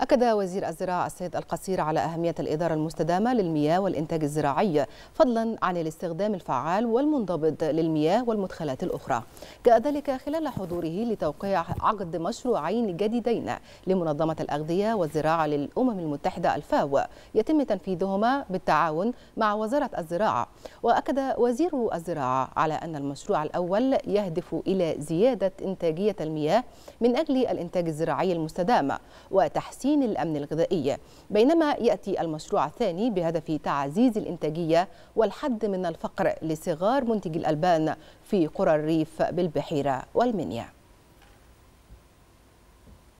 أكد وزير الزراعة السيد القصير على أهمية الإدارة المستدامة للمياه والإنتاج الزراعي فضلا عن الاستخدام الفعال والمنضبط للمياه والمدخلات الأخرى جاء ذلك خلال حضوره لتوقيع عقد مشروعين جديدين لمنظمة الأغذية والزراعة للأمم المتحدة الفاو يتم تنفيذهما بالتعاون مع وزارة الزراعة وأكد وزير الزراعة على أن المشروع الأول يهدف إلى زيادة إنتاجية المياه من أجل الإنتاج الزراعي المستدام وتحسين تحسين الأمن الغذائي بينما يأتي المشروع الثاني بهدف تعزيز الإنتاجية والحد من الفقر لصغار منتجي الألبان في قرى الريف بالبحيرة والمنيا